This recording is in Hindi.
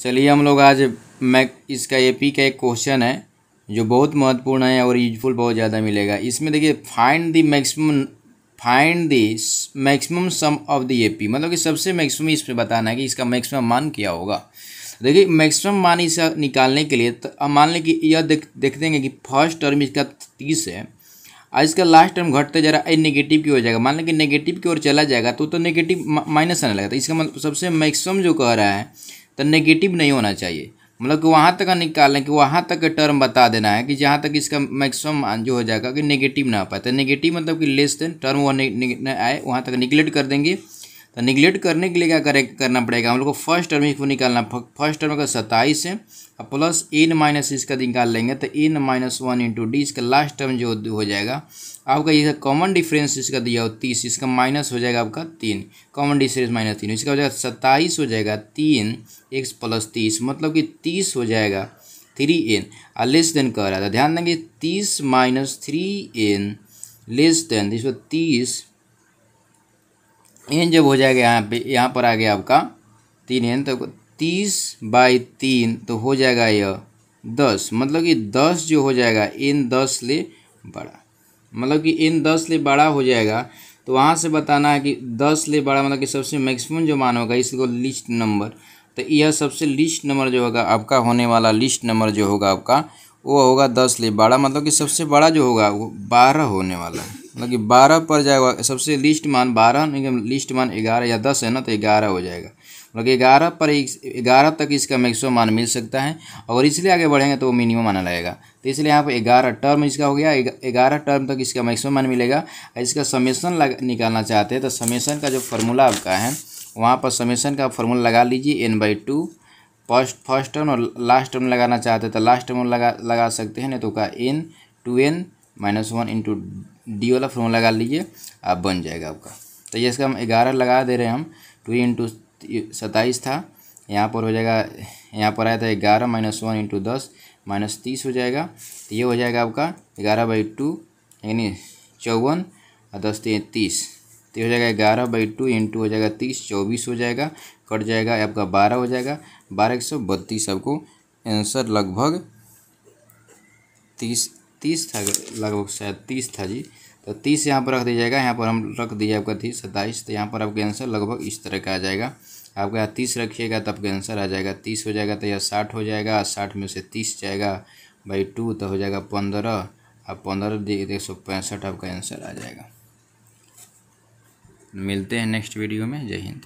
चलिए हम लोग आज मैं इसका ए पी का एक क्वेश्चन है जो बहुत महत्वपूर्ण है और यूजफुल बहुत ज़्यादा मिलेगा इसमें देखिए find the maximum find the maximum sum of the A P मतलब कि सबसे मैक्सिमम इस पर बताना है कि इसका मैक्सिमम मान क्या होगा देखिए मैक्सिमम मान इसे निकालने के लिए तो अब मान लें कि यह देख देख देंगे कि फर्स्ट टर्म इसका तीस है और इसका लास्ट टर्म घटते जा रहा है नेगेटिव की हो जाएगा मान लें कि नेगेटिव की ओर चला जाएगा तो तो नेगेटिव माइनस आने लगेगा तो इसका मतलब सबसे मैक्सिमम जो कह रहा है तो नेगेटिव नहीं होना चाहिए मतलब कि वहाँ तक निकालें कि वहाँ तक टर्म बता देना है कि जहाँ तक इसका मैक्सिमम जो हो जाएगा कि नेगेटिव ना आ पाए तो नेगेटिव मतलब कि लेस देन टर्म वो आए वहाँ तक निगलेक्ट कर देंगे तो निगलेक्ट करने के लिए क्या करे करना पड़ेगा हम लोग को फर्स्ट टर्म इसको निकालना फर्स्ट टर्म का सत्ताईस है और प्लस एन माइनस इसका निकाल लेंगे तो n minus one into d इसका लास्ट टर्म जो हो जाएगा आपका ये कॉमन डिफरेंस इसका दिया हो तीस इसका माइनस हो जाएगा आपका तीन कॉमन डिफरेंस माइनस तीन इसका हो जाएगा सत्ताईस हो जाएगा तीन एक्स प्लस तीस मतलब कि तीस हो जाएगा थ्री एन और लेस देन कह रहा था ध्यान देंगे तीस minus three n less than इसको तीस एन जब हो जाएगा यहाँ पे यहाँ पर आ गया आपका तीन एन तो तीस बाई तीन तो हो जाएगा यह दस मतलब कि दस जो हो जाएगा एन दस ले बड़ा मतलब कि एन दस ले बड़ा हो जाएगा तो वहाँ से बताना है कि दस ले बड़ा मतलब कि सबसे मैक्सिमम जो मान होगा इसको लिस्ट नंबर तो यह सबसे लिस्ट नंबर जो होगा आपका होने वाला लिस्ट नंबर जो होगा आपका वो होगा दस ले बड़ा मतलब कि सबसे बड़ा जो होगा वो बारह होने वाला है मतलब कि बारह पर जाएगा सबसे लिस्ट मान बारह लिस्ट मान ग्यारह या दस है ना तो ग्यारह हो जाएगा मतलब कि ग्यारह पर ग्यारह तक इसका मैक्सिमम मान मिल सकता है और इसलिए आगे बढ़ेंगे तो वो मिनिमम आना लगेगा तो इसलिए यहाँ पर ग्यारह टर्म इसका हो गया ग्यारह टर्म तक इसका मैक्सिमम मान मिलेगा इसका समेसन निकालना चाहते हैं तो समेसन का जो फॉर्मूला आपका है वहाँ पर समेसन का फॉर्मूला लगा लीजिए n by two first first term और लास्ट टर्म लगाना चाहते हैं तो लास्ट टर्म लगा लगा सकते हैं ना तो का n two n minus one into d वाला फॉर्म लगा लीजिए आप बन जाएगा आपका तो ये इसका हम ग्यारह लगा दे रहे हैं हम टू इंटू सताईस था यहाँ पर हो जाएगा यहाँ पर आया था ग्यारह माइनस वन इंटू दस माइनस तीस हो जाएगा तो ये हो जाएगा आपका ग्यारह बाई टू यानी चौवन और दस तीन तीस तो हो जाएगा ग्यारह बाई टू इंटू हो जाएगा तीस चौबीस हो जाएगा कट जाएगा आपका बारह हो जाएगा बारह एक सौ बत्तीस आपको आंसर लगभग तीस तीस था लगभग शायद तीस था जी तो तीस यहाँ पर रख दिया जाएगा यहाँ पर हम रख दीजिए आपका तीस सत्ताईस तो यहाँ पर आपका आंसर लगभग इस तरह का आ जाएगा आपका यहाँ तीस रखिएगा तो आपका आंसर आ जाएगा तीस हो जाएगा तो यह साठ हो जाएगा साठ में से तीस जाएगा बाई टू तो हो जाएगा पंद्रह अब पंद्रह एक सौ पैंसठ आपका आंसर आ जाएगा मिलते हैं नेक्स्ट वीडियो में जय हिंद